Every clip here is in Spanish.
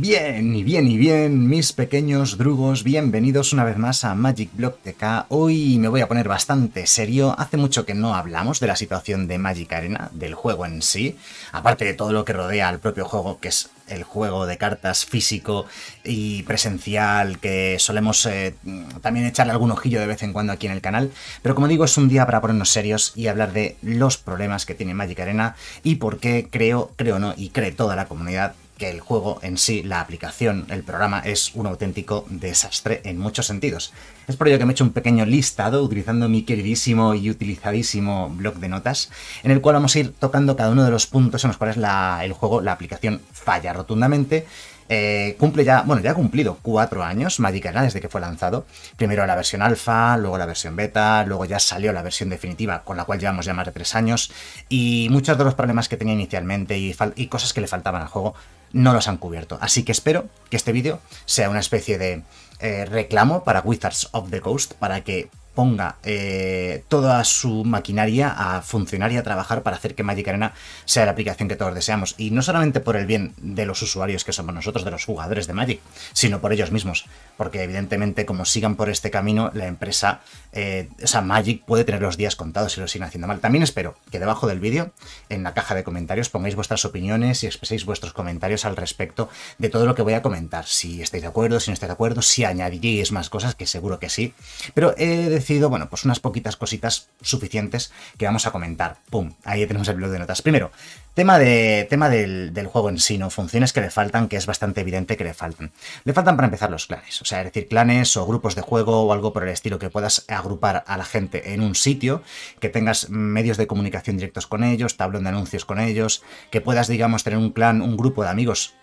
Bien, y bien, y bien, mis pequeños drugos, bienvenidos una vez más a Magic Block TK. Hoy me voy a poner bastante serio. Hace mucho que no hablamos de la situación de Magic Arena, del juego en sí, aparte de todo lo que rodea al propio juego, que es el juego de cartas físico y presencial que solemos eh, también echarle algún ojillo de vez en cuando aquí en el canal. Pero como digo, es un día para ponernos serios y hablar de los problemas que tiene Magic Arena y por qué creo, creo no, y cree toda la comunidad que el juego en sí, la aplicación, el programa es un auténtico desastre en muchos sentidos. Es por ello que me he hecho un pequeño listado utilizando mi queridísimo y utilizadísimo blog de notas, en el cual vamos a ir tocando cada uno de los puntos en los cuales el juego, la aplicación falla rotundamente. Eh, cumple ya, bueno, ya ha cumplido cuatro años Magic Arena desde que fue lanzado. Primero la versión alfa, luego la versión beta, luego ya salió la versión definitiva, con la cual llevamos ya más de tres años. Y muchos de los problemas que tenía inicialmente y, y cosas que le faltaban al juego no los han cubierto. Así que espero que este vídeo sea una especie de eh, reclamo para Wizards of the Coast para que ponga eh, toda su maquinaria a funcionar y a trabajar para hacer que Magic Arena sea la aplicación que todos deseamos. Y no solamente por el bien de los usuarios que somos nosotros, de los jugadores de Magic, sino por ellos mismos. Porque evidentemente como sigan por este camino, la empresa, eh, o sea, Magic puede tener los días contados si lo siguen haciendo mal. También espero que debajo del vídeo, en la caja de comentarios, pongáis vuestras opiniones y expreséis vuestros comentarios al respecto de todo lo que voy a comentar. Si estáis de acuerdo, si no estáis de acuerdo, si añadiréis más cosas, que seguro que sí. Pero he eh, decidido bueno, pues unas poquitas cositas suficientes que vamos a comentar. ¡Pum! Ahí tenemos el blog de notas. Primero, tema, de, tema del, juego en sí, ¿no? Funciones que le faltan, que es bastante evidente que le faltan. Le faltan para empezar los clanes, o sea, es decir, clanes o grupos de juego o algo por el estilo que puedas agrupar a la gente en un sitio, que tengas medios de comunicación directos con ellos, tablón de anuncios con ellos, que puedas, digamos, tener un clan, un grupo de amigos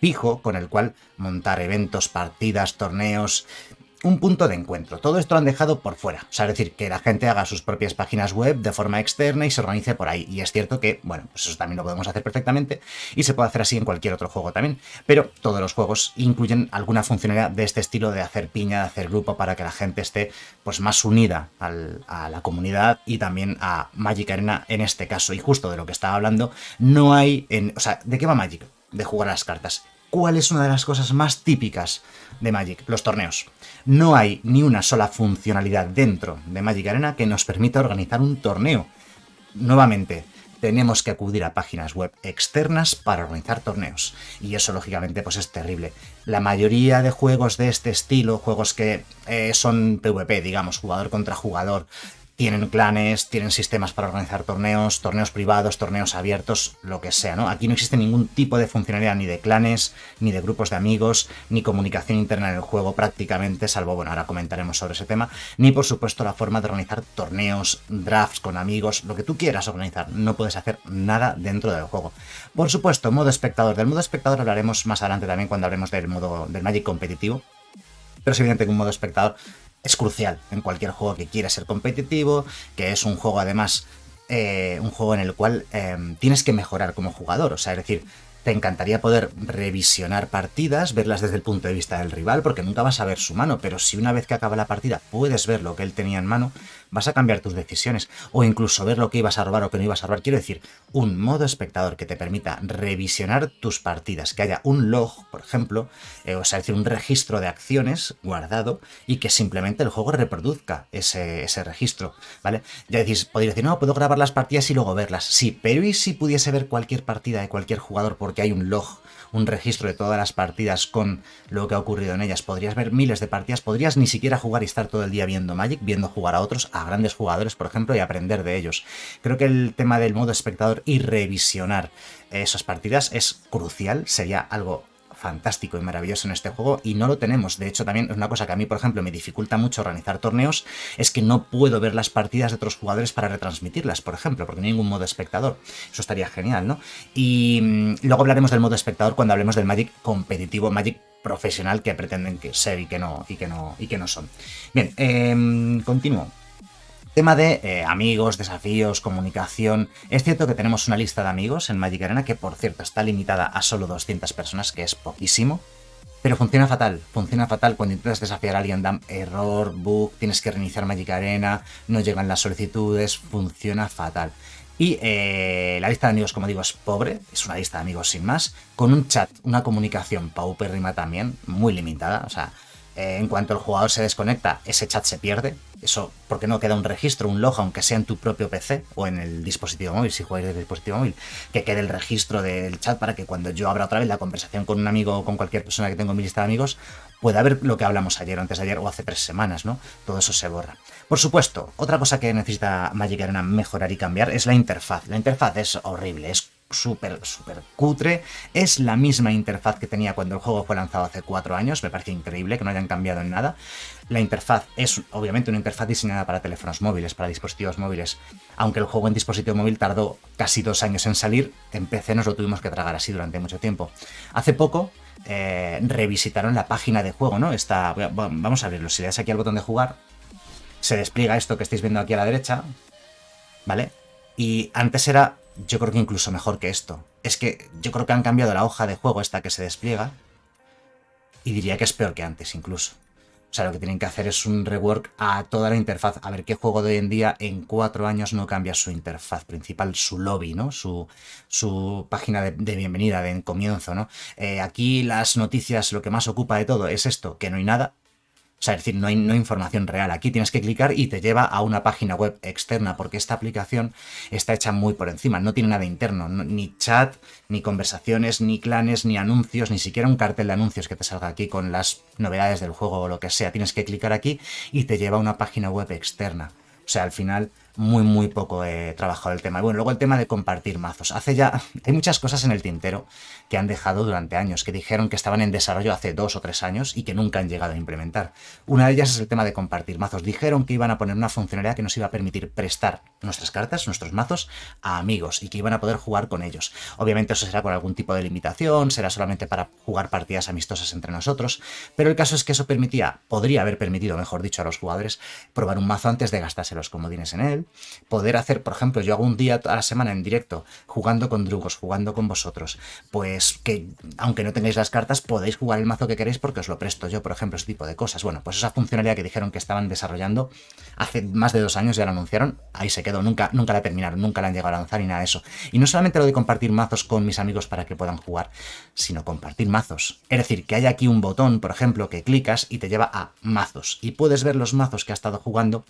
pijo con el cual montar eventos, partidas, torneos, un punto de encuentro. Todo esto lo han dejado por fuera. O sea, es decir, que la gente haga sus propias páginas web de forma externa y se organice por ahí. Y es cierto que, bueno, pues eso también lo podemos hacer perfectamente y se puede hacer así en cualquier otro juego también. Pero todos los juegos incluyen alguna funcionalidad de este estilo de hacer piña, de hacer grupo para que la gente esté pues más unida a la comunidad y también a Magic Arena en este caso. Y justo de lo que estaba hablando, no hay en... O sea, ¿de qué va Magic? de jugar a las cartas cuál es una de las cosas más típicas de Magic, los torneos. No hay ni una sola funcionalidad dentro de Magic Arena que nos permita organizar un torneo. Nuevamente, tenemos que acudir a páginas web externas para organizar torneos. Y eso, lógicamente, pues es terrible. La mayoría de juegos de este estilo, juegos que eh, son PvP, digamos, jugador contra jugador, tienen clanes, tienen sistemas para organizar torneos, torneos privados, torneos abiertos, lo que sea, ¿no? Aquí no existe ningún tipo de funcionalidad ni de clanes, ni de grupos de amigos, ni comunicación interna en el juego prácticamente, salvo, bueno, ahora comentaremos sobre ese tema, ni por supuesto la forma de organizar torneos, drafts con amigos, lo que tú quieras organizar, no puedes hacer nada dentro del juego. Por supuesto, modo espectador, del modo espectador hablaremos más adelante también cuando hablemos del modo del Magic competitivo, pero es evidente que un modo espectador es crucial en cualquier juego que quiera ser competitivo, que es un juego además, eh, un juego en el cual em, tienes que mejorar como jugador, o sea, es decir, te encantaría poder revisionar partidas, verlas desde el punto de vista del rival, porque nunca vas a ver su mano, pero si una vez que acaba la partida puedes ver lo que él tenía en mano, vas a cambiar tus decisiones o incluso ver lo que ibas a robar o que no ibas a robar. Quiero decir, un modo espectador que te permita revisionar tus partidas, que haya un log, por ejemplo, eh, o sea, decir, un registro de acciones guardado y que simplemente el juego reproduzca ese, ese registro, ¿vale? Ya decís, podría decir, no, puedo grabar las partidas y luego verlas. Sí, pero ¿y si pudiese ver cualquier partida de cualquier jugador porque hay un log un registro de todas las partidas con lo que ha ocurrido en ellas. Podrías ver miles de partidas, podrías ni siquiera jugar y estar todo el día viendo Magic, viendo jugar a otros, a grandes jugadores, por ejemplo, y aprender de ellos. Creo que el tema del modo espectador y revisionar esas partidas es crucial, sería algo fantástico y maravilloso en este juego y no lo tenemos. De hecho, también es una cosa que a mí, por ejemplo, me dificulta mucho organizar torneos, es que no puedo ver las partidas de otros jugadores para retransmitirlas, por ejemplo, porque no hay ningún modo espectador. Eso estaría genial, ¿no? Y mm, luego hablaremos del modo espectador cuando hablemos del Magic competitivo, Magic profesional que pretenden que ser y que no, y que no, y que no son. Bien, continuo em, continúo. Tema de eh, amigos, desafíos, comunicación. Es cierto que tenemos una lista de amigos en Magic Arena que, por cierto, está limitada a solo 200 personas, que es poquísimo. Pero funciona fatal, funciona fatal cuando intentas desafiar a alguien, da error, bug, tienes que reiniciar Magic Arena, no llegan las solicitudes, funciona fatal. Y eh, la lista de amigos, como digo, es pobre, es una lista de amigos sin más, con un chat, una comunicación paupérrima también, muy limitada, o sea, eh, en cuanto el jugador se desconecta, ese chat se pierde. Eso porque no queda un registro, un log, aunque sea en tu propio PC o en el dispositivo móvil, si juegas en el dispositivo móvil, que quede el registro del chat para que cuando yo abra otra vez la conversación con un amigo o con cualquier persona que tengo en mi lista de amigos, pueda ver lo que hablamos ayer, antes de ayer o hace tres semanas, ¿no? Todo eso se borra. Por supuesto, otra cosa que necesita Magic Arena mejorar y cambiar es la interfaz. La interfaz es horrible, es súper, súper cutre. Es la misma interfaz que tenía cuando el juego fue lanzado hace cuatro años. Me parece increíble que no hayan cambiado en nada. La interfaz es obviamente una interfaz diseñada para teléfonos móviles, para dispositivos móviles. Aunque el juego en dispositivo móvil tardó casi dos años en salir, en PC nos lo tuvimos que tragar así durante mucho tiempo. Hace poco eh, revisitaron la página de juego, ¿no? Está, vamos a abrirlo. Si le das aquí al botón de jugar, se despliega esto que estáis viendo aquí a la derecha, ¿vale? Y antes era yo creo que incluso mejor que esto. Es que yo creo que han cambiado la hoja de juego esta que se despliega y diría que es peor que antes incluso. O sea, lo que tienen que hacer es un rework a toda la interfaz. A ver qué juego de hoy en día en cuatro años no cambia su interfaz principal, su lobby, ¿no? Su, página de, bienvenida, de comienzo, ¿no? Eh, aquí las noticias, lo que más ocupa de todo es esto, que no hay nada. O sea, es decir, no hay, no información real. Aquí tienes que clicar y te lleva a una página web externa, porque esta aplicación está hecha muy por encima, no tiene nada interno, ni chat, ni conversaciones, ni clanes, ni anuncios, ni siquiera un cartel de anuncios que te salga aquí con las novedades del juego o lo que sea. Tienes que clicar aquí y te lleva a una página web externa. O sea, al final muy, muy poco he trabajado el tema. Y bueno, luego el tema de compartir mazos. Hace ya. Hay muchas cosas en el tintero que han dejado durante años, que dijeron que estaban en desarrollo hace dos o tres años y que nunca han llegado a implementar. Una de ellas es el tema de compartir mazos. Dijeron que iban a poner una funcionalidad que nos iba a permitir prestar nuestras cartas, nuestros mazos, a amigos y que iban a poder jugar con ellos. Obviamente, eso será con algún tipo de limitación, será solamente para jugar partidas amistosas entre nosotros, pero el caso es que eso permitía, podría haber permitido, mejor dicho, a los jugadores probar un mazo antes de gastarse los comodines en él poder hacer, por ejemplo, yo hago un día a la semana en directo, jugando con drugos, jugando con vosotros, pues que aunque no tengáis las cartas, podéis jugar el mazo que queréis porque os lo presto yo, por ejemplo, ese tipo de cosas. Bueno, pues esa funcionalidad que dijeron que estaban desarrollando hace más de dos años, ya la anunciaron, ahí se quedó, nunca, nunca la terminaron, nunca la han llegado a lanzar y nada de eso. Y no solamente lo de compartir mazos con mis amigos para que puedan jugar, sino compartir mazos. Es decir, que hay aquí un botón, por ejemplo, que clicas y te lleva a mazos. Y puedes ver los mazos que ha estado jugando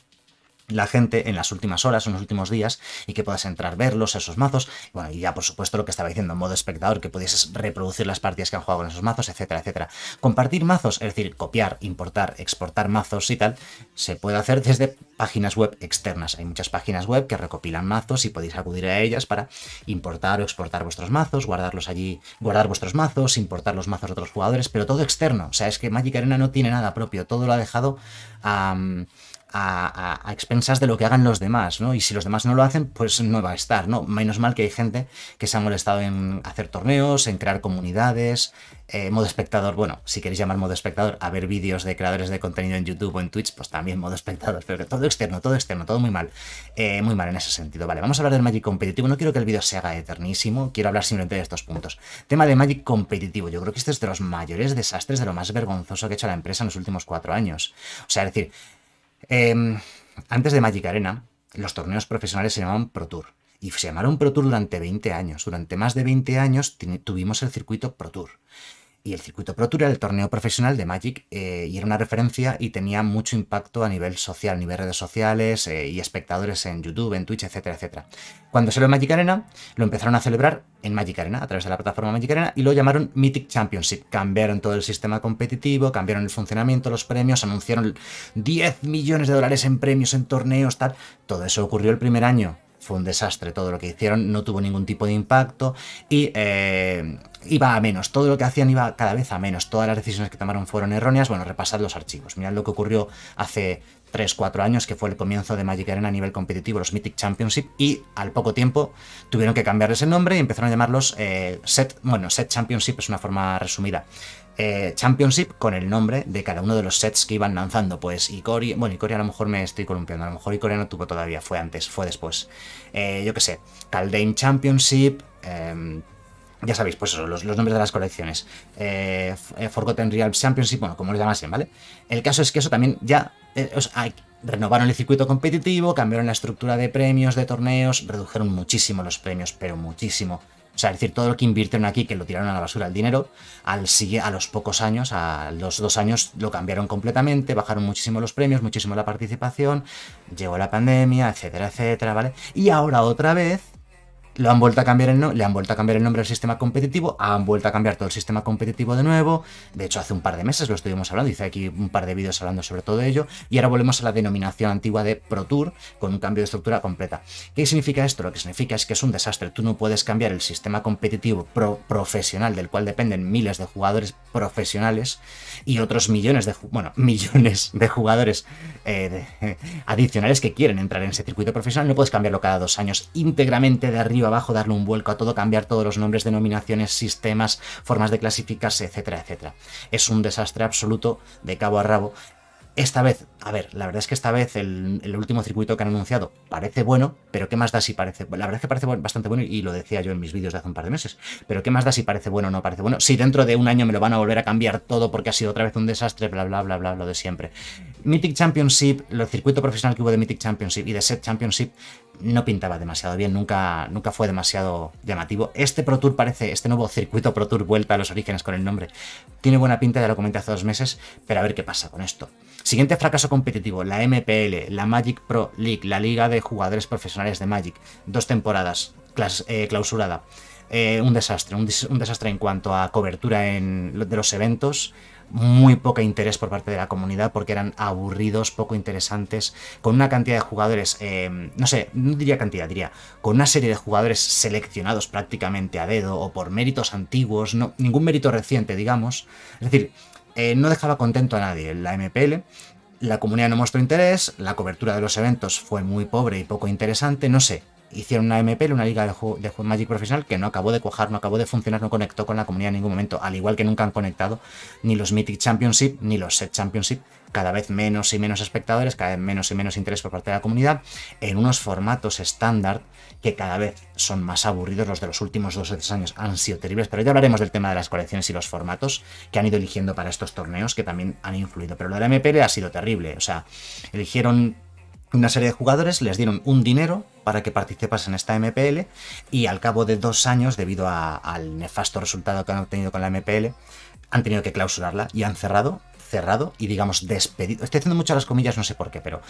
la gente en las últimas horas, en los últimos días, y que puedas entrar, verlos, esos mazos, y bueno, y ya por supuesto lo que estaba diciendo modo espectador, que pudieses reproducir las partidas que han jugado con esos mazos, etcétera, etcétera. Compartir mazos, es decir, copiar, importar, exportar mazos y tal, se puede hacer desde páginas web externas. Hay muchas páginas web que recopilan mazos y podéis acudir a ellas para importar o exportar vuestros mazos, guardarlos allí, guardar vuestros mazos, importar los mazos de otros jugadores, pero todo externo. O sea, es que Magic Arena no tiene nada propio, todo lo ha dejado a a, expensas de lo que hagan los demás, ¿no? Y si los demás no lo hacen, pues no va a estar, ¿no? Menos mal que hay gente que se ha molestado en hacer torneos, en crear comunidades, eh, modo espectador, bueno, si queréis llamar modo espectador, a ver vídeos de creadores de contenido en YouTube o en Twitch, pues también modo espectador, pero todo externo, todo externo, todo muy mal, eh, muy mal en ese sentido. Vale, vamos a hablar del Magic competitivo, no quiero que el vídeo se haga eternísimo, quiero hablar simplemente de estos puntos. Tema de Magic competitivo, yo creo que este es de los mayores desastres, de lo más vergonzoso que ha hecho la empresa en los últimos cuatro años. O sea, decir, Em, antes de Magic Arena, los torneos profesionales se llamaban Pro Tour. Y se llamaron Pro Tour durante 20 años. Durante más de 20 años tuvimos el circuito Pro Tour y el circuito Pro Tour era el torneo profesional de Magic eh, y era una referencia y tenía mucho impacto a nivel social, a nivel redes sociales eh, y espectadores en YouTube, en Twitch, etcétera, etcétera. Cuando salió Magic Arena, lo empezaron a celebrar en Magic Arena, a través de la plataforma Magic Arena, y lo llamaron Mythic Championship. Cambiaron todo el sistema competitivo, cambiaron el funcionamiento, los premios, anunciaron 10 millones de dólares en premios, en torneos, tal. Todo eso ocurrió el primer año fue un desastre todo lo que hicieron, no tuvo ningún tipo de impacto y eh, iba a menos, todo lo que hacían iba cada vez a menos, todas las decisiones que tomaron fueron erróneas, bueno, repasad los archivos, mirad lo que ocurrió hace 3-4 años, que fue el comienzo de Magic Arena a nivel competitivo, los Mythic Championship, y al poco tiempo tuvieron que cambiarles el nombre y empezaron a llamarlos eh, Set, bueno, Set Championship es una forma resumida, eh, Championship con el nombre de cada uno de los sets que iban lanzando. Pues Icori, bueno, Icori a lo mejor me estoy columpiando, a lo mejor Icori no tuvo todavía, fue antes, fue después. Eh, yo qué sé, Caldane Championship, em, ya sabéis, pues eso, los, nombres de las colecciones. Eh, eh, Forgotten Real y bueno, como lo llamasen, ¿vale? El caso es que eso también ya. Eh, renovaron el circuito competitivo, cambiaron la estructura de premios, de torneos, redujeron muchísimo los premios, pero muchísimo. O sea, decir, todo lo que invirtieron aquí, que lo tiraron a la basura el dinero, al, a los pocos años, a los dos años, lo cambiaron completamente, bajaron muchísimo los premios, muchísimo la participación, llegó la pandemia, etcétera, etcétera, ¿vale? Y ahora otra vez han vuelto a cambiar no le han vuelto a cambiar el nombre al sistema competitivo, han vuelto a cambiar todo el sistema competitivo de nuevo. De hecho, hace un par de meses lo estuvimos hablando, hice aquí un par de vídeos hablando sobre todo ello. Y ahora volvemos a la denominación antigua de Pro Tour con un cambio de estructura completa. ¿Qué significa esto? Lo que significa es que es un desastre. Tú no puedes cambiar el sistema competitivo profesional del cual dependen miles de jugadores profesionales y otros millones de, bueno, millones de jugadores eh, adicionales que quieren entrar en ese circuito profesional. No puedes cambiarlo cada dos años íntegramente de arriba abajo, darle un vuelco a todo, cambiar todos los nombres, denominaciones, sistemas, formas de clasificarse, etcétera, etcétera. Es un desastre absoluto de cabo a rabo. Esta vez, a ver, la verdad es que esta vez el, último circuito que han anunciado parece bueno, pero ¿qué más da si parece? La verdad es que parece bastante bueno y lo decía yo en mis vídeos de hace un par de meses, pero ¿qué más da si parece bueno o no parece bueno? Si dentro de un año me lo van a volver a cambiar todo porque ha sido otra vez un desastre, bla, bla, bla, bla, lo de siempre. Mythic Championship, el circuito profesional que hubo de Mythic Championship y de Set Championship no pintaba demasiado bien, nunca, nunca fue demasiado llamativo. Este Pro Tour parece, este nuevo circuito Pro Tour, vuelta a los orígenes con el nombre, tiene buena pinta, ya lo comenté hace dos meses, pero a ver qué pasa con esto. Siguiente fracaso competitivo, la MPL, la Magic Pro League, la Liga de Jugadores Profesionales de Magic, dos temporadas, eh, clausurada. Eh, un desastre, un, desastre en cuanto a cobertura en, de los eventos, muy poco interés por parte de la comunidad porque eran aburridos, poco interesantes, con una cantidad de jugadores, eh, no sé, no diría cantidad, diría, con una serie de jugadores seleccionados prácticamente a dedo o por méritos antiguos, no, ningún mérito reciente, digamos. Es decir, eh, no dejaba contento a nadie la MPL. La comunidad no mostró interés, la cobertura de los eventos fue muy pobre y poco interesante, no sé, hicieron una MPL, una liga de, Magic profesional, que no acabó de cuajar, no acabó de funcionar, no conectó con la comunidad en ningún momento, al igual que nunca han conectado ni los Mythic Championship ni los Set Championship, cada vez menos y menos espectadores, cada vez menos y menos interés por parte de la comunidad, en unos formatos estándar que cada vez son más aburridos los de los últimos dos o tres años, han sido terribles, pero ya hablaremos del tema de las colecciones y los formatos que han ido eligiendo para estos torneos, que también han influido, pero lo de la MPL ha sido terrible, o sea, eligieron una serie de jugadores les dieron un dinero para que participasen en esta MPL y al cabo de dos años, debido al nefasto resultado que han obtenido con la MPL, han tenido que clausurarla y han cerrado cerrado y digamos despedido. Estoy haciendo muchas las comillas, no sé por qué, pero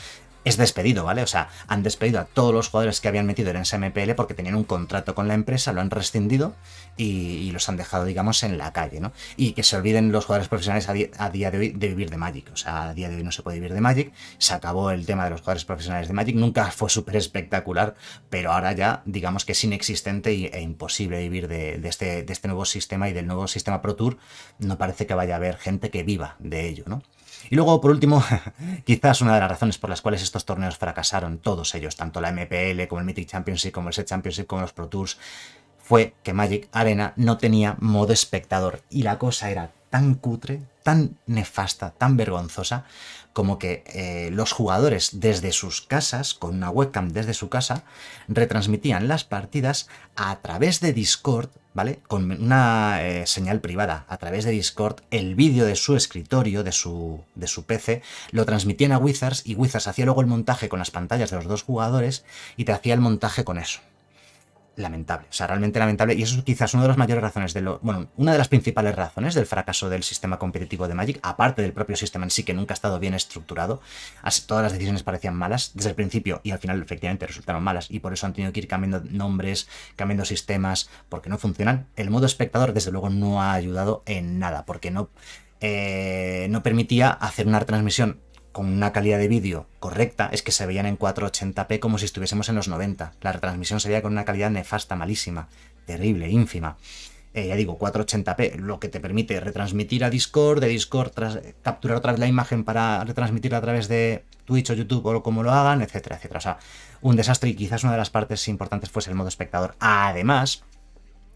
es despedido, ¿vale? O sea, han despedido a todos los jugadores que habían metido en SMPL porque tenían un contrato con la empresa, lo han rescindido y, los han dejado, digamos, en la calle, ¿no? Y que se olviden los jugadores profesionales a, día de hoy de vivir de Magic. O sea, a día de hoy no se puede vivir de Magic. Se acabó el tema de los jugadores profesionales de Magic. Nunca fue súper espectacular, pero ahora ya, digamos que es inexistente e imposible vivir este, de este nuevo sistema y del nuevo sistema Pro Tour. No parece que vaya a haber gente que viva de y luego, por último, quizás una de las razones por las cuales estos torneos fracasaron, todos ellos, tanto la MPL como el Mythic Championship, como el Set Championship, como los Pro Tours, fue que Magic Arena no tenía modo espectador y la cosa era tan cutre, tan nefasta, tan vergonzosa, como que eh, los jugadores desde sus casas, con una webcam desde su casa, retransmitían las partidas a través de Discord ¿vale? Con una eh, señal privada a través de Discord, el vídeo de su escritorio, de su, de su PC, lo transmitían a Wizards y Wizards hacía luego el montaje con las pantallas de los dos jugadores y te hacía el montaje con eso lamentable, o sea, realmente lamentable. Y eso es quizás una de las mayores razones de lo, bueno, una de las principales razones del fracaso del sistema competitivo de Magic, aparte del propio sistema en sí que nunca ha estado bien estructurado. todas las decisiones parecían malas desde el principio y al final efectivamente resultaron malas y por eso han tenido que ir cambiando nombres, cambiando sistemas, porque no funcionan. El modo espectador desde luego no ha ayudado en nada, porque no, eh, no permitía hacer una transmisión con una calidad de vídeo correcta es que se veían en 480p como si estuviésemos en los 90. La retransmisión se veía con una calidad nefasta, malísima, terrible, ínfima. Eh, ya digo, 480p, lo que te permite retransmitir a Discord, de Discord tras, capturar otra vez la imagen para retransmitirla a través de Twitch o YouTube o como lo hagan, etcétera, etcétera. O sea, un desastre y quizás una de las partes importantes fuese el modo espectador. Además,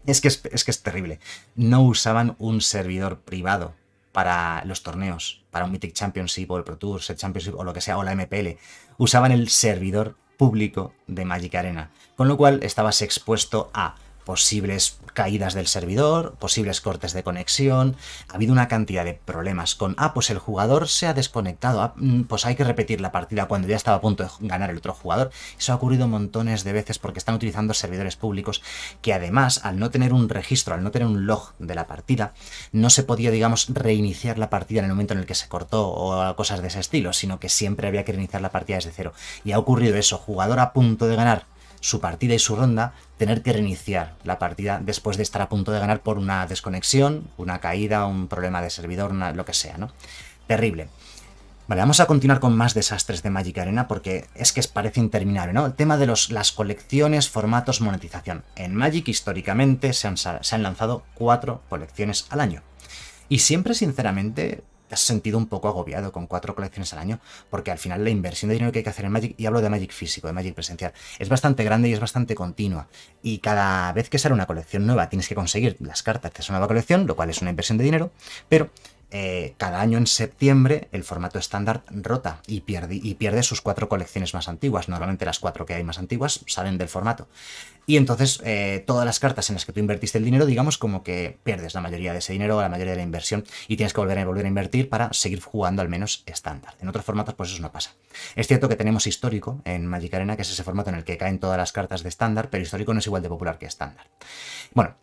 es que es que es terrible. No usaban un servidor privado para los torneos para un Mythic Championship o el Pro Tour, el Championship o lo que sea, o la MPL, usaban el servidor público de Magic Arena, con lo cual estabas expuesto a posibles caídas del servidor, posibles cortes de conexión, ha habido una cantidad de problemas con, ah, pues el jugador se ha desconectado, ah, mm, pues hay que repetir la partida cuando ya estaba a punto de ganar el otro jugador. Eso ha ocurrido montones de veces porque están utilizando servidores públicos que además, al no tener un registro, al no tener un log de la partida, no se podía, digamos, reiniciar la partida en el momento en el que se cortó o cosas de ese estilo, sino que siempre había que reiniciar la partida desde cero. Y ha ocurrido eso, jugador a punto de ganar su partida y su ronda, tener que reiniciar la partida después de estar a punto de ganar por una desconexión, una caída, un problema de servidor, lo que sea, ¿no? Terrible. Vale, vamos a continuar con más desastres de Magic Arena porque es que parece interminable, ¿no? El tema de los, las colecciones, formatos, monetización. En Magic históricamente se han, se han lanzado cuatro colecciones al año. Y siempre, sinceramente, has sentido un poco agobiado con cuatro colecciones al año, porque al final la inversión de dinero que hay que hacer en Magic, y hablo de Magic físico, de Magic presencial, es bastante grande y es bastante continua. Y cada vez que sale una colección nueva, tienes que conseguir las cartas de esa nueva colección, lo cual es una inversión de dinero, pero eh, cada año en septiembre el formato estándar rota y pierde, y pierde sus cuatro colecciones más antiguas. Normalmente las cuatro que hay más antiguas salen del formato. Y entonces eh, todas las cartas en las que tú invertiste el dinero, digamos como que pierdes la mayoría de ese dinero o la mayoría de la inversión y tienes que volver a, volver a invertir para seguir jugando al menos estándar. En otros formatos pues eso no pasa. Es cierto que tenemos histórico en Magic Arena, que es ese formato en el que caen todas las cartas de estándar, pero histórico no es igual de popular que estándar. Bueno,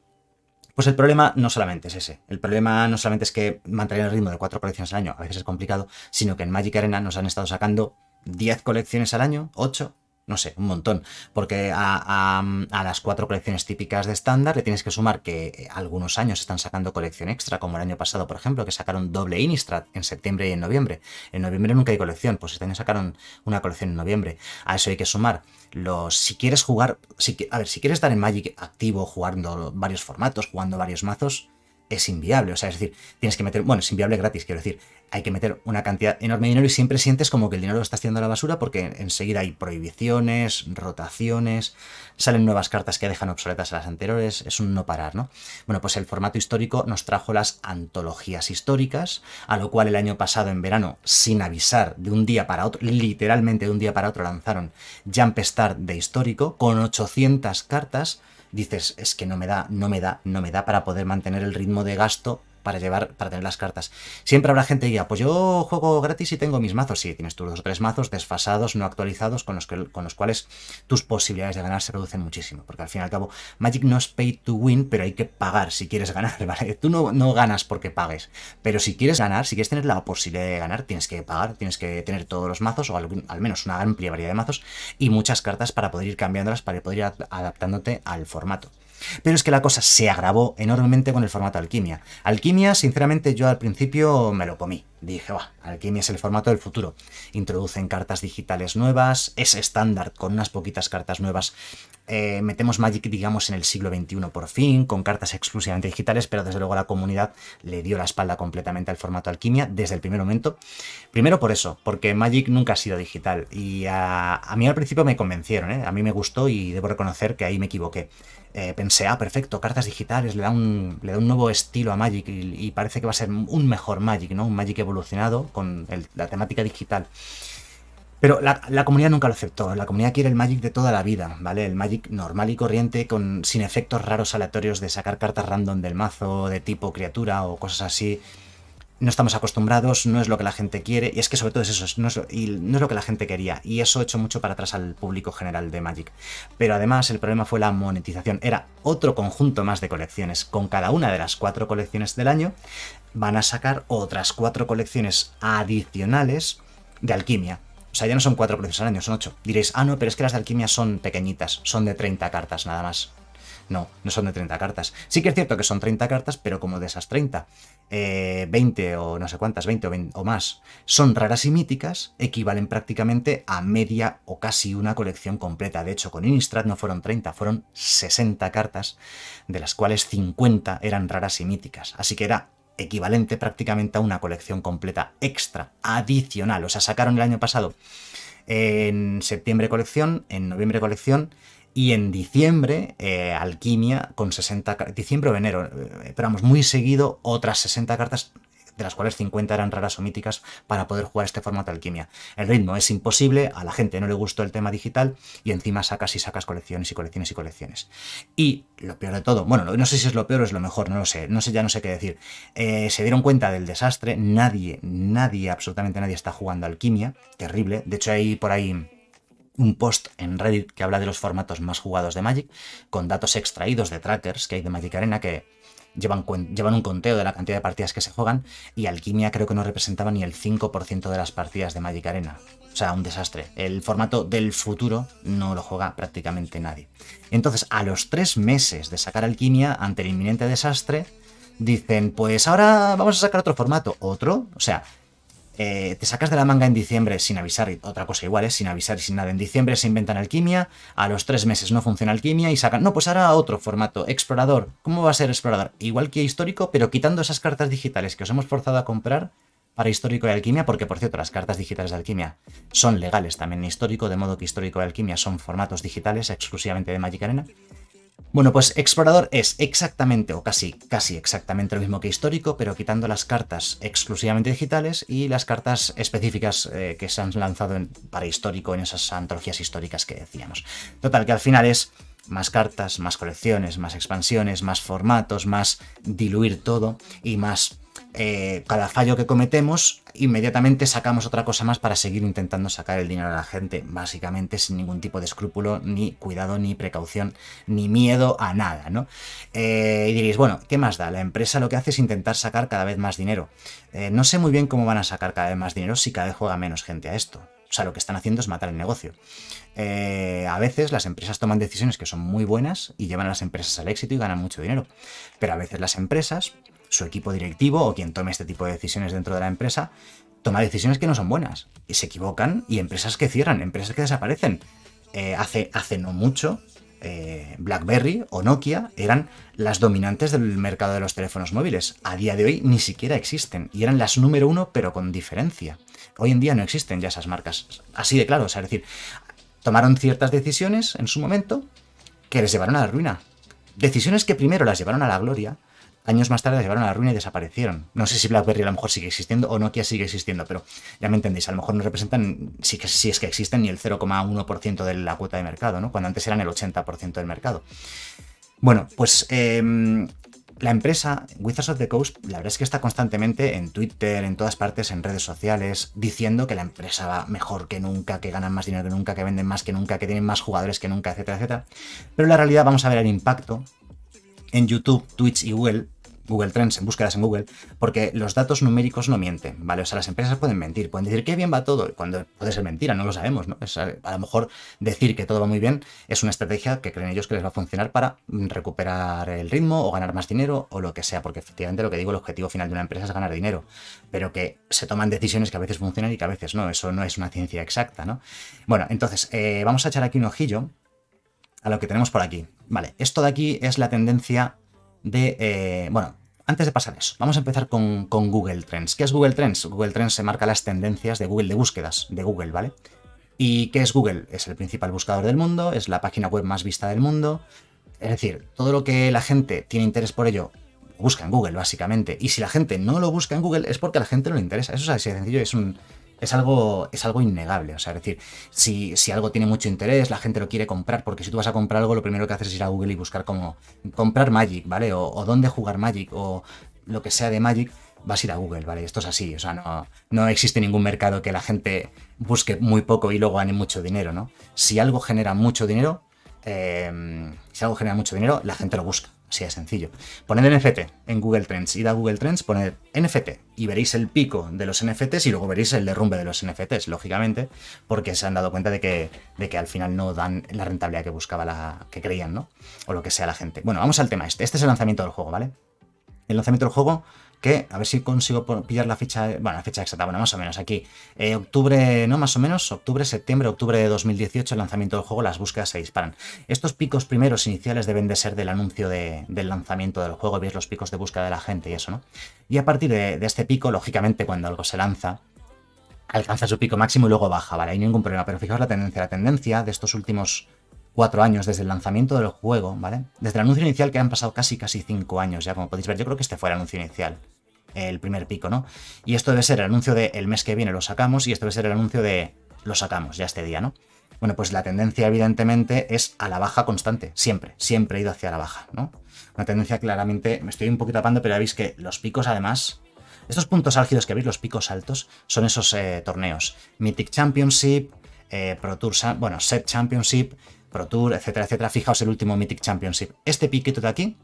pues el problema no solamente es ese. El problema no solamente es que mantener el ritmo de cuatro colecciones al año a veces es complicado, sino que en Magic Arena nos han estado sacando 10 colecciones al año, 8, no sé, un montón. Porque a, las cuatro colecciones típicas de estándar le tienes que sumar que eh, algunos años están sacando colección extra, como el año pasado, por ejemplo, que sacaron doble Innistrad en septiembre y en noviembre. En noviembre nunca hay colección, pues este año sacaron una colección en noviembre. A eso hay que sumar los. Si quieres jugar. Si, a ver, si quieres estar en Magic activo, jugando varios formatos, jugando varios mazos, es inviable. O sea, es decir, tienes que meter. Bueno, es inviable gratis, quiero decir hay que meter una cantidad enorme de dinero y siempre sientes como que el dinero lo estás tirando a la basura porque enseguida hay prohibiciones, rotaciones, salen nuevas cartas que dejan obsoletas a las anteriores, es un no parar, ¿no? Bueno, pues el formato histórico nos trajo las antologías históricas, a lo cual el año pasado en verano, sin avisar, de un día para otro, literalmente de un día para otro lanzaron Jumpstart de histórico con 800 cartas, dices, es que no me da, no me da, no me da para poder mantener el ritmo de gasto para llevar, para tener las cartas. Siempre habrá gente que diga, pues yo juego gratis y tengo mis mazos. Sí, tienes tus dos o tres mazos desfasados, no actualizados, con los, que, con los cuales tus posibilidades de ganar se reducen muchísimo. Porque al fin y al cabo, Magic no es pay to win, pero hay que pagar si quieres ganar, ¿vale? Tú no, no ganas porque pagues. Pero si quieres ganar, si quieres tener la posibilidad de ganar, tienes que pagar, tienes que tener todos los mazos, o al menos una amplia variedad de mazos, y muchas cartas para poder ir cambiándolas, para poder ir adaptándote al formato. Pero es que la cosa se agravó enormemente con el formato Alquimia. Alquimia, sinceramente, yo al principio me lo comí. Dije, va, Alquimia es el formato del futuro. Introducen cartas digitales nuevas, es estándar con unas poquitas cartas nuevas eh, metemos Magic, digamos, en el siglo XXI por fin, con cartas exclusivamente digitales, pero desde luego la comunidad le dio la espalda completamente al formato alquimia desde el primer momento. Primero por eso, porque Magic nunca ha sido digital y a, mí al principio me convencieron, ¿eh? a mí me gustó y debo reconocer que ahí me equivoqué. Eh, pensé, ah, perfecto, cartas digitales, le da un, le un nuevo estilo a Magic y, parece que va a ser un mejor Magic, ¿no? Un Magic evolucionado con la temática digital. Pero la, comunidad nunca lo aceptó. La comunidad quiere el Magic de toda la vida, ¿vale? El Magic normal y corriente, con, sin efectos raros aleatorios de sacar cartas random del mazo, de tipo criatura o cosas así. No estamos acostumbrados, no es lo que la gente quiere, y es que sobre todo es eso, no es, y no es lo que la gente quería, y eso ha hecho mucho para atrás al público general de Magic. Pero además el problema fue la monetización, era otro conjunto más de colecciones, con cada una de las cuatro colecciones del año van a sacar otras cuatro colecciones adicionales de alquimia, o sea, ya no son cuatro cruces al año, son ocho. Diréis, ah, no, pero es que las de alquimia son pequeñitas, son de 30 cartas nada más. No, no son de 30 cartas. Sí que es cierto que son 30 cartas, pero como de esas 30, 20 eh, o no sé cuántas, 20 o, 20 o más, son raras y míticas, equivalen prácticamente a media o casi una colección completa. De hecho, con Innistrad no fueron 30, fueron 60 cartas, de las cuales 50 eran raras y míticas. Así que era equivalente prácticamente a una colección completa extra, adicional. O sea, sacaron el año pasado en septiembre colección, en noviembre colección y en diciembre eh, Alquimia con 60 diciembre o enero, esperamos eh, muy seguido otras 60 cartas de las cuales 50 eran raras o míticas para poder jugar este formato de alquimia. El ritmo es imposible, a la gente no le gustó el tema digital y encima sacas y sacas colecciones y colecciones y colecciones. Y lo peor de todo, bueno, no sé si es lo peor o es lo mejor, no lo sé, no sé, ya no sé qué decir. Eh, se dieron cuenta del desastre, nadie, nadie, absolutamente nadie está jugando alquimia, terrible. De hecho, hay por ahí un post en Reddit que habla de los formatos más jugados de Magic, con datos extraídos de trackers que hay de Magic Arena que llevan, llevan un conteo de la cantidad de partidas que se juegan y Alquimia creo que no representaba ni el 5% de las partidas de Magic Arena. O sea, un desastre. El formato del futuro no lo juega prácticamente nadie. Entonces, a los tres meses de sacar Alquimia, ante el inminente desastre, dicen, pues ahora vamos a sacar otro formato. ¿Otro? O sea, eh, te sacas de la manga en diciembre sin avisar, y otra cosa igual es, ¿eh? sin avisar y sin nada. En diciembre se inventan alquimia, a los tres meses no funciona alquimia y sacan, no, pues ahora otro formato, explorador. ¿Cómo va a ser explorador? Igual que histórico, pero quitando esas cartas digitales que os hemos forzado a comprar para histórico y alquimia, porque por cierto, las cartas digitales de alquimia son legales también en histórico, de modo que histórico y alquimia son formatos digitales exclusivamente de Magic Arena. Bueno, pues explorador es exactamente, o casi, casi exactamente lo mismo que histórico, pero quitando las cartas exclusivamente digitales y las cartas específicas eh, que se han lanzado en, para histórico en esas antologías históricas que decíamos. Total, que al final es más cartas, más colecciones, más expansiones, más formatos, más diluir todo y más eh, cada fallo que cometemos, inmediatamente sacamos otra cosa más para seguir intentando sacar el dinero a la gente, básicamente sin ningún tipo de escrúpulo, ni cuidado, ni precaución, ni miedo a nada, ¿no? Eh, y diréis, bueno, ¿qué más da? La empresa lo que hace es intentar sacar cada vez más dinero. Eh, no sé muy bien cómo van a sacar cada vez más dinero si cada vez juega menos gente a esto. O sea, lo que están haciendo es matar el negocio. a veces las empresas toman decisiones que son muy buenas y llevan a las empresas al éxito y ganan mucho dinero. Pero a veces las empresas su equipo directivo o quien tome este tipo de decisiones dentro de la empresa, toma decisiones que no son buenas y se equivocan y empresas que cierran, empresas que desaparecen. Eh, hace, hace no mucho, eh, BlackBerry o Nokia eran las dominantes del mercado de los teléfonos móviles. A día de hoy ni siquiera existen y eran las número uno pero con diferencia. Hoy en día no existen ya esas marcas. Así de claro, o sea, es decir, tomaron ciertas decisiones en su momento que les llevaron a la ruina. Decisiones que primero las llevaron a la gloria años más tarde llevaron a la ruina y desaparecieron. No sé si BlackBerry a lo mejor sigue existiendo o no Nokia sigue existiendo, pero ya me entendéis, a lo mejor no representan, si, es que existen, ni el 0,1% de la cuota de mercado, ¿no? Cuando antes eran el 80% del mercado. Bueno, pues em, la empresa Wizards of the Coast, la verdad es que está constantemente en Twitter, en todas partes, en redes sociales, diciendo que la empresa va mejor que nunca, que ganan más dinero que nunca, que venden más que nunca, que tienen más jugadores que nunca, etcétera, etcétera. Pero la realidad vamos a ver el impacto en YouTube, Twitch y Google Google Trends, en búsquedas en Google, porque los datos numéricos no mienten, ¿vale? O sea, las empresas pueden mentir, pueden decir que bien va todo, cuando puede ser mentira, no lo sabemos, ¿no? a lo mejor decir que todo va muy bien es una estrategia que creen ellos que les va a funcionar para recuperar el ritmo o ganar más dinero o lo que sea, porque efectivamente lo que digo, el objetivo final de una empresa es ganar dinero, pero que se toman decisiones que a veces funcionan y que a veces no, eso no es una ciencia exacta, ¿no? Bueno, entonces, eh, vamos a echar aquí un ojillo a lo que tenemos por aquí. Vale, esto de aquí es la tendencia de... Eh, bueno, antes de pasar eso, vamos a empezar con, con, Google Trends. ¿Qué es Google Trends? Google Trends se marca las tendencias de Google, de búsquedas de Google, ¿vale? ¿Y qué es Google? Es el principal buscador del mundo, es la página web más vista del mundo. Es decir, todo lo que la gente tiene interés por ello, busca en Google, básicamente. Y si la gente no lo busca en Google, es porque a la gente no le interesa. Eso es así de sencillo, es un, es algo, es algo innegable. O sea, es decir, si, algo tiene mucho interés, la gente lo quiere comprar, porque si tú vas a comprar algo, lo primero que haces es ir a Google y buscar cómo comprar Magic, ¿vale? O, dónde jugar Magic, o lo que sea de Magic, vas a ir a Google, ¿vale? Esto es así. O sea, no, no existe ningún mercado que la gente busque muy poco y luego gane mucho dinero, ¿no? Si algo genera mucho dinero, eh, si algo genera mucho dinero, la gente lo busca es sencillo. Poned NFT en Google Trends, id a Google Trends, poned NFT y veréis el pico de los NFTs y luego veréis el derrumbe de los NFTs, lógicamente, porque se han dado cuenta de que, de que al final no dan la rentabilidad que buscaba la que creían, ¿no? O lo que sea la gente. Bueno, vamos al tema este. Este es el lanzamiento del juego, ¿vale? El lanzamiento del juego que, a ver si consigo pillar la fecha, bueno, la fecha exacta, bueno, más o menos aquí, eh, octubre, no, más o menos, octubre, septiembre, octubre de 2018, el lanzamiento del juego, las búsquedas se disparan. Estos picos primeros iniciales deben de ser del anuncio del lanzamiento del juego, veis los picos de búsqueda de la gente y eso, ¿no? Y a partir de, de este pico, lógicamente, cuando algo se lanza, alcanza su pico máximo y luego baja, ¿vale? Hay ningún problema, pero fijaos la tendencia, la tendencia de estos últimos cuatro años desde el lanzamiento del juego, ¿vale? Desde el anuncio inicial que han pasado casi casi cinco años ya, como podéis ver, yo creo que este fue el anuncio inicial el primer pico, ¿no? Y esto debe ser el anuncio de el mes que viene lo sacamos y esto debe ser el anuncio de lo sacamos ya este día, ¿no? Bueno, pues la tendencia evidentemente es a la baja constante, siempre, siempre he ido hacia la baja, ¿no? Una tendencia claramente, me estoy un poquito tapando pero ya veis que los picos además, estos puntos álgidos que veis, los picos altos, son esos eh, torneos. Mythic Championship, eh, Pro Tour, bueno, Set Championship, Pro Tour, etcétera, etcétera. Fijaos el último Mythic Championship. Este piquito de aquí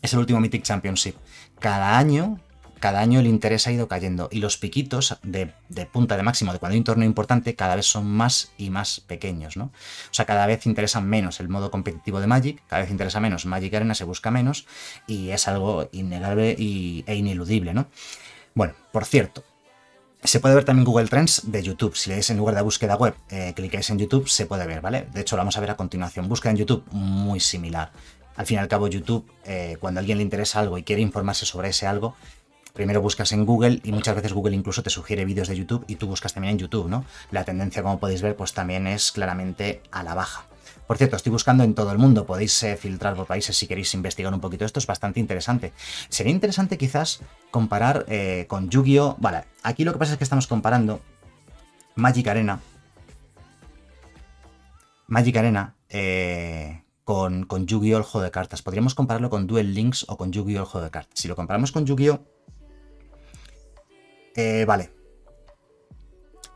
es el último Mythic Championship. Cada año cada año el interés ha ido cayendo y los piquitos de, punta de máximo de cuando hay un torneo importante cada vez son más y más pequeños, ¿no? O sea, cada vez interesa menos el modo competitivo de Magic, cada vez interesa menos Magic Arena, se busca menos y es algo innegable e ineludible, ¿no? Bueno, por cierto, se puede ver también Google Trends de YouTube. Si le en lugar de búsqueda web, eh, clicáis en YouTube, se puede ver, ¿vale? De hecho, lo vamos a ver a continuación. Búsqueda en YouTube muy similar. Al fin y al cabo, YouTube, eh, cuando alguien le interesa algo y quiere informarse sobre ese algo, primero buscas en Google y muchas veces Google incluso te sugiere vídeos de YouTube y tú buscas también en YouTube, ¿no? La tendencia, como podéis ver, pues también es claramente a la baja. Por cierto, estoy buscando en todo el mundo, podéis eh, filtrar por países si queréis investigar un poquito esto, es bastante interesante. Sería interesante quizás comparar eh, con Yu-Gi-Oh! Vale, aquí lo que pasa es que estamos comparando Magic Arena, Magic Arena eh, con, con Yu-Gi-Oh! el juego de cartas. Podríamos compararlo con Duel Links o con Yu-Gi-Oh! el juego de cartas. Si lo comparamos con Yu-Gi-Oh! Eh, vale.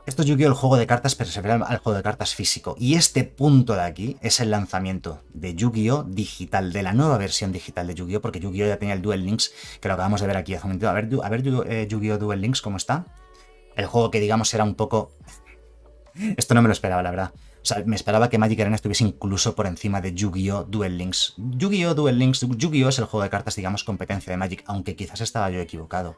Esto es Yu-Gi-Oh! el juego de cartas, pero se refiere al juego de cartas físico. Y este punto de aquí es el lanzamiento de Yu-Gi-Oh! digital, de la nueva versión digital de Yu-Gi-Oh! porque Yu-Gi-Oh! ya tenía el Duel Links, que lo acabamos de ver aquí hace un momento. A ver, a eh, Yu-Gi-Oh! Duel Links, ¿cómo está? El juego que, digamos, era un poco... Esto no me lo esperaba, la verdad. O sea, me esperaba que Magic Arena estuviese incluso por encima de Yu-Gi-Oh! Duel Links. Yu-Gi-Oh! Duel Links, Yu-Gi-Oh! es el juego de cartas, digamos, competencia de Magic, aunque quizás estaba yo equivocado.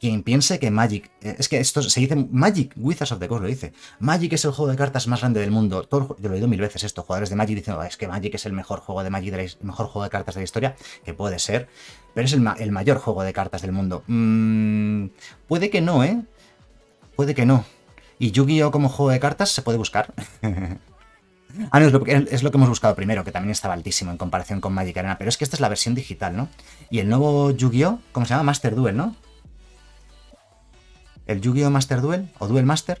Quien piense que Magic, eh, es que esto se dice, Magic, Wizards of the Coast lo dice, Magic es el juego de cartas más grande del mundo. Todo, yo lo he oído mil veces esto, jugadores de Magic diciendo, es que Magic es el mejor juego de Magic, mejor juego de cartas de la historia, que puede ser, pero es el, mayor juego de cartas del mundo. Mm, puede que no, ¿eh? Puede que no. Y Yu-Gi-Oh como juego de cartas se puede buscar. Ah, no, es lo, que hemos buscado primero, que también estaba altísimo en comparación con Magic Arena, pero es que esta es la versión digital, ¿no? Y el nuevo Yu-Gi-Oh, ¿cómo se llama? Master Duel, ¿no? ¿El Yu-Gi-Oh! Master Duel o Duel Master?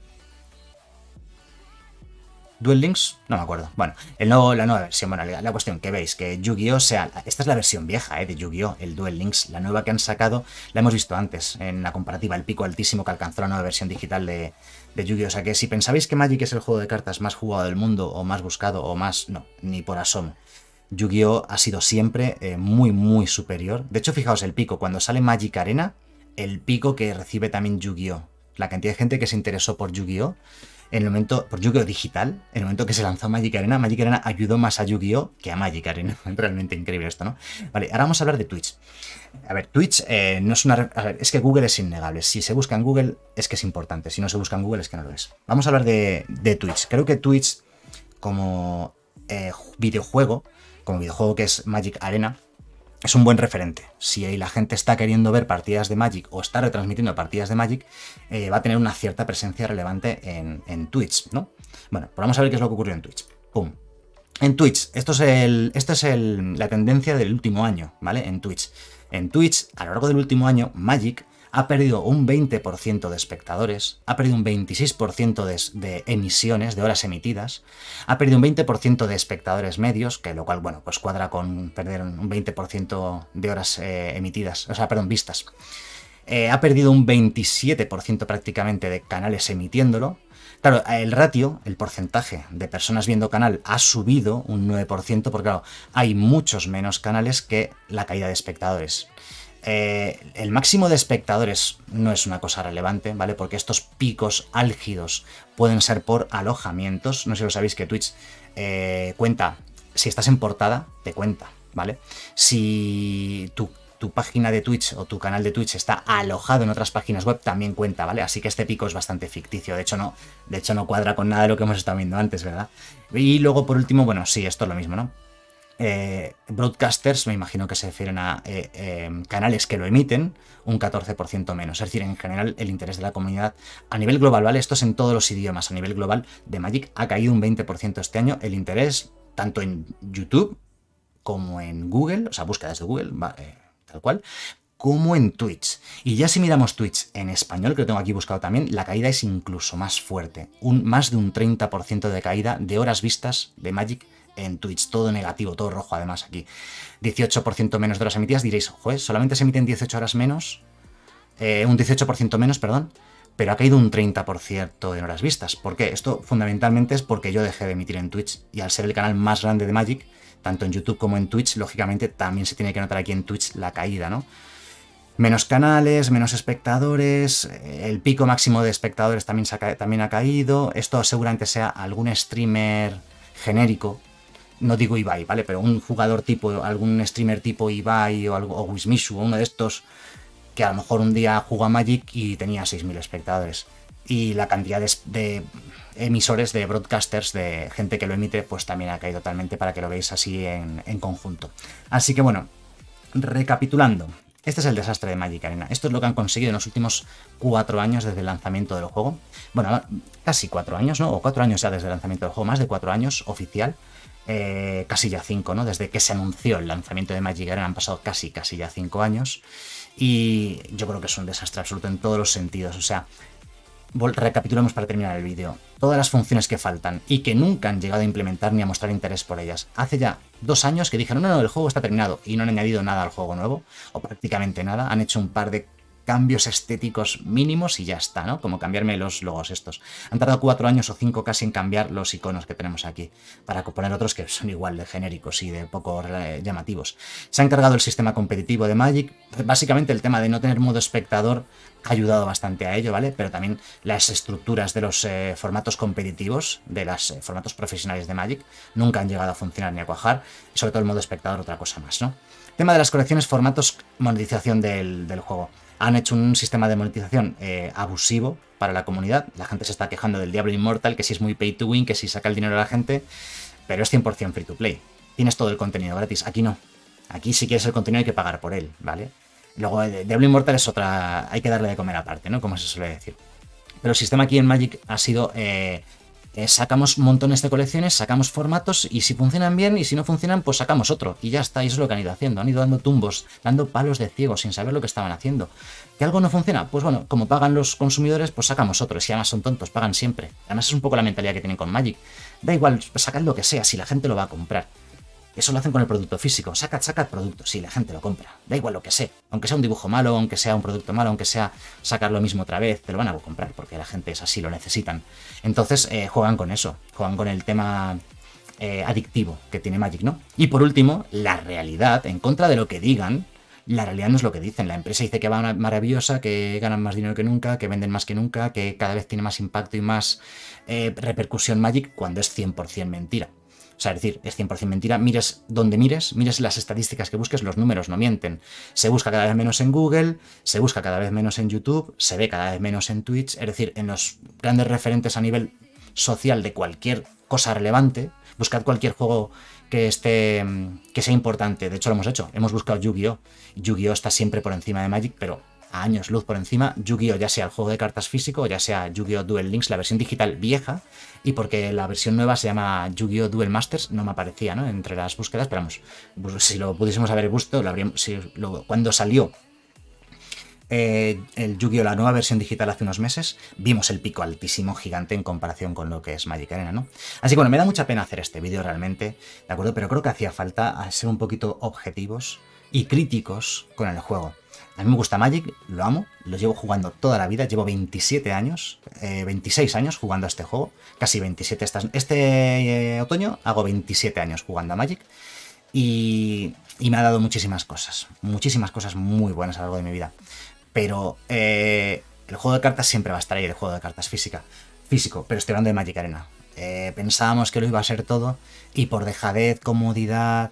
¿Duel Links? No me acuerdo. Bueno, el nuevo, la nueva versión, bueno, la, cuestión que veis, que Yu-Gi-Oh! sea... Esta es la versión vieja eh, de Yu-Gi-Oh! El Duel Links, la nueva que han sacado, la hemos visto antes en la comparativa, el pico altísimo que alcanzó la nueva versión digital de, Yu-Gi-Oh! O sea que si pensabais que Magic es el juego de cartas más jugado del mundo, o más buscado, o más... No, ni por asomo. Yu-Gi-Oh! ha sido siempre eh, muy, muy superior. De hecho, fijaos el pico, cuando sale Magic Arena, el pico que recibe también Yu-Gi-Oh! La cantidad de gente que se interesó por Yu-Gi-Oh! En el momento, por Yu-Gi-Oh! digital, en el momento que se lanzó Magic Arena, Magic Arena ayudó más a Yu-Gi-Oh! que a Magic Arena. Realmente increíble esto, ¿no? Vale, ahora vamos a hablar de Twitch. A ver, Twitch eh, no es una. A ver, es que Google es innegable. Si se busca en Google, es que es importante. Si no se busca en Google, es que no lo es. Vamos a hablar de, Twitch. Creo que Twitch, como eh, videojuego, como videojuego que es Magic Arena, es un buen referente. Si la gente está queriendo ver partidas de Magic o está retransmitiendo partidas de Magic, eh, va a tener una cierta presencia relevante en, Twitch, ¿no? Bueno, pues vamos a ver qué es lo que ocurrió en Twitch. ¡Pum! En Twitch, esto es, la tendencia del último año, ¿vale? En Twitch. En Twitch, a lo largo del último año, Magic ha perdido un 20% de espectadores, ha perdido un 26% de, emisiones, de horas emitidas, ha perdido un 20% de espectadores medios, que lo cual, bueno, pues cuadra con perder un 20% de horas eh, emitidas, o sea, perdón, vistas. Eh, ha perdido un 27% prácticamente de canales emitiéndolo. Claro, el ratio, el porcentaje de personas viendo canal ha subido un 9%, porque claro, hay muchos menos canales que la caída de espectadores. Eh, el máximo de espectadores no es una cosa relevante, ¿vale? Porque estos picos álgidos pueden ser por alojamientos. No sé si lo sabéis que Twitch eh, cuenta, si estás en portada, te cuenta, ¿vale? Si tu, página de Twitch o tu canal de Twitch está alojado en otras páginas web, también cuenta, ¿vale? Así que este pico es bastante ficticio. De hecho, no, de hecho, no cuadra con nada de lo que hemos estado viendo antes, ¿verdad? Y luego, por último, bueno, sí, esto es lo mismo, ¿no? Eh, broadcasters, me imagino que se refieren a eh, em, canales que lo emiten, un 14% menos. Es decir, en general, el interés de la comunidad a nivel global, ¿vale? Esto es en todos los idiomas. A nivel global, de Magic ha caído un 20% este año. El interés, tanto en YouTube como en Google, o sea, búsquedas de Google, eh, tal cual, como en Twitch. Y ya si miramos Twitch en español, que lo tengo aquí buscado también, la caída es incluso más fuerte. Un, más de un 30% de caída de horas vistas de Magic en Twitch, todo negativo, todo rojo además aquí. 18% menos de horas emitidas, diréis, joder, solamente se emiten 18 horas menos, eh, un 18% menos, perdón, pero ha caído un 30% en horas vistas. ¿Por qué? Esto fundamentalmente es porque yo dejé de emitir en Twitch y al ser el canal más grande de Magic, tanto en YouTube como en Twitch, lógicamente también se tiene que notar aquí en Twitch la caída, ¿no? Menos canales, menos espectadores, el pico máximo de espectadores también, también ha caído. Esto seguramente sea algún streamer genérico no digo Ibai, ¿vale? Pero un jugador tipo, algún streamer tipo Ibai o, algo, o uno de estos, que a lo mejor un día jugó a Magic y tenía 6.000 espectadores. Y la cantidad de, emisores, de broadcasters, de gente que lo emite, pues también ha caído totalmente para que lo veáis así en, conjunto. Así que bueno, recapitulando. Este es el desastre de Magic Arena. Esto es lo que han conseguido en los últimos cuatro años desde el lanzamiento del juego. Bueno, casi cuatro años, ¿no? O cuatro años ya desde el lanzamiento del juego, más de cuatro años oficial eh, casi ya 5, ¿no? Desde que se anunció el lanzamiento de Magic han pasado casi, casi ya 5 años. Y yo creo que es un desastre absoluto en todos los sentidos. O sea, recapitulamos para terminar el vídeo. Todas las funciones que faltan y que nunca han llegado a implementar ni a mostrar interés por ellas. Hace ya dos años que dijeron, no, no, el juego está terminado y no han añadido nada al juego nuevo, o prácticamente nada. Han hecho un par de cambios estéticos mínimos y ya está, ¿no? Como cambiarme los logos estos. Han tardado cuatro años o cinco casi en cambiar los iconos que tenemos aquí, para poner otros que son igual de genéricos y de poco eh, llamativos. Se ha encargado el sistema competitivo de Magic, básicamente el tema de no tener modo espectador ha ayudado bastante a ello, ¿vale? Pero también las estructuras de los eh, formatos competitivos, de los eh, formatos profesionales de Magic, nunca han llegado a funcionar ni a cuajar, sobre todo el modo espectador otra cosa más, ¿no? Tema de las colecciones, formatos, monetización del juego han hecho un sistema de monetización eh, abusivo para la comunidad. La gente se está quejando del Diablo Immortal, que si es muy pay to win, que si saca el dinero a la gente, pero es 100% free to play. Tienes todo el contenido gratis. Aquí no. Aquí si quieres el contenido hay que pagar por él, ¿vale? Luego, eh, Diablo Immortal es otra... Hay que darle de comer aparte, ¿no? Como se suele decir. Pero el sistema aquí en Magic ha sido eh, eh, sacamos montones de colecciones, sacamos formatos y si funcionan bien y si no funcionan, pues sacamos otro. Y ya está, y es lo que han ido haciendo. Han ido dando tumbos, dando palos de ciego sin saber lo que estaban haciendo. ¿Que algo no funciona? Pues bueno, como pagan los consumidores, pues sacamos otro. y además son tontos, pagan siempre. Además es un poco la mentalidad que tienen con Magic. Da igual, pues sacad lo que sea, si la gente lo va a comprar. Eso lo hacen con el producto físico. Sacad, sacad producto. Sí, la gente lo compra. Da igual lo que sea. Aunque sea un dibujo malo, aunque sea un producto malo, aunque sea sacar lo mismo otra vez, te lo van a comprar porque la gente es así, lo necesitan. Entonces eh, juegan con eso. Juegan con el tema eh, adictivo que tiene Magic, ¿no? Y por último, la realidad, en contra de lo que digan, la realidad no es lo que dicen. La empresa dice que va maravillosa, que ganan más dinero que nunca, que venden más que nunca, que cada vez tiene más impacto y más eh, repercusión Magic, cuando es 100% mentira. O sea, es decir, es 100% mentira. Mires donde mires, mires las estadísticas que busques, los números no mienten. Se busca cada vez menos en Google, se busca cada vez menos en YouTube, se ve cada vez menos en Twitch. Es decir, en los grandes referentes a nivel social de cualquier cosa relevante, buscad cualquier juego que esté que sea importante. De hecho, lo hemos hecho. Hemos buscado Yu-Gi-Oh. Yu-Gi-Oh está siempre por encima de Magic, pero años luz por encima Yu-Gi-Oh! ya sea el juego de cartas físico, ya sea Yu-Gi-Oh! Duel Links, la versión digital vieja, y porque la versión nueva se llama Yu-Gi-Oh! Duel Masters, no me aparecía ¿no? entre las búsquedas, pero si lo pudiésemos haber visto, lo habríamos, cuando salió eh, el Yu-Gi-Oh! la nueva versión digital hace unos meses, vimos el pico altísimo, gigante en comparación con lo que es Magic Arena, ¿no? Así que bueno, me da mucha pena hacer este vídeo realmente, ¿de acuerdo? Pero creo que hacía falta ser un poquito objetivos y críticos con el juego. A mí me gusta Magic, lo amo, lo llevo jugando toda la vida, llevo 27 años, 26 eh, años jugando a este juego, casi 27 este eh, otoño hago 27 años jugando a Magic y, me ha dado muchísimas cosas, muchísimas cosas muy buenas a lo largo de mi vida. Pero eh, el juego de cartas siempre va a estar ahí, el juego de cartas física, físico, pero estoy hablando de Magic Arena. pensábamos que lo iba a ser todo y por dejadez, comodidad,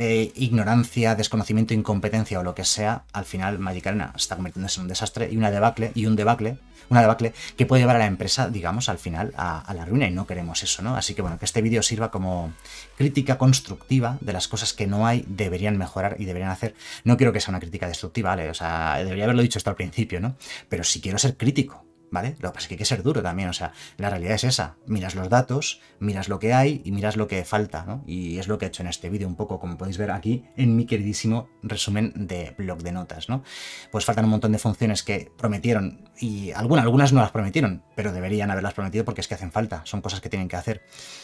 eh, ignorancia, desconocimiento, incompetencia o lo que sea, al final Magic Arena está convirtiéndose en un desastre y una debacle, y un debacle, una debacle que puede llevar a la empresa, digamos, al final a, la ruina y no queremos eso, ¿no? Así que bueno, que este vídeo sirva como crítica constructiva de las cosas que no hay, deberían mejorar y deberían hacer. No quiero que sea una crítica destructiva, ¿vale? O sea, debería haberlo dicho esto al principio, ¿no? Pero si quiero ser crítico ¿vale? Lo que pasa es que hay que ser duro también, o sea, la realidad es esa. Miras los datos, miras lo que hay y miras lo que falta, ¿no? Y es lo que he hecho en este vídeo un poco, como podéis ver aquí en mi queridísimo resumen de blog de notas, ¿no? Pues faltan un montón de funciones que prometieron y algunas, algunas no las prometieron, pero deberían haberlas prometido porque es que hacen falta, son cosas que tienen que hacer.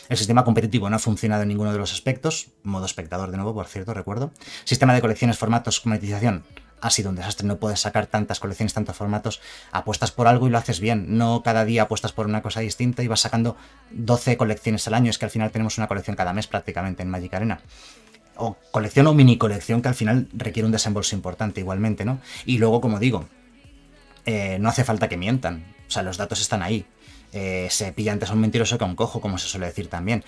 El sistema competitivo no ha funcionado en ninguno de los aspectos, modo espectador de nuevo, por cierto, recuerdo. Sistema de colecciones, formatos, monetización, ha sido un desastre, no puedes sacar tantas colecciones, tantos formatos, apuestas por algo y lo haces bien, no cada día apuestas por una cosa distinta y vas sacando 12 colecciones al año, es que al final tenemos una colección cada mes prácticamente en Magic Arena o colección o mini colección que al final requiere un desembolso importante igualmente, ¿no? Y luego, como digo, eh, no hace falta que mientan, o sea, los datos están ahí. Eh, se pilla antes un mentiroso que a un cojo, como se suele decir también.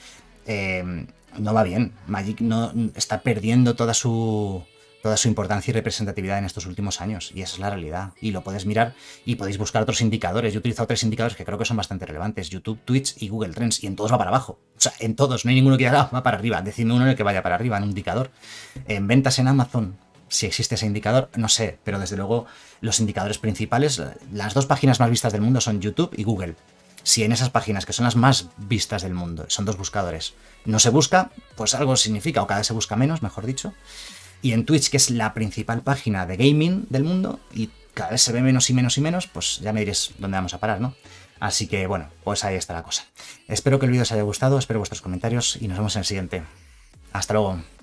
Eh, no va bien, Magic no, está perdiendo toda su, toda su importancia y representatividad en estos últimos años. Y esa es la realidad. Y lo podéis mirar y podéis buscar otros indicadores. Yo he utilizado tres indicadores que creo que son bastante relevantes. YouTube, Twitch y Google Trends. Y en todos va para abajo. O sea, en todos. No hay ninguno que ah, va para arriba. Decidme uno en el que vaya para arriba, en un indicador. En ventas en Amazon, si existe ese indicador, no sé, pero desde luego los indicadores principales, las dos páginas más vistas del mundo son YouTube y Google. Si en esas páginas, que son las más vistas del mundo, son dos buscadores, no se busca, pues algo significa, o cada vez se busca menos, mejor dicho, y en Twitch, que es la principal página de gaming del mundo, y cada vez se ve menos y menos y menos, pues ya me diréis dónde vamos a parar, ¿no? Así que bueno, pues ahí está la cosa. Espero que el vídeo os haya gustado, espero vuestros comentarios y nos vemos en el siguiente. Hasta luego.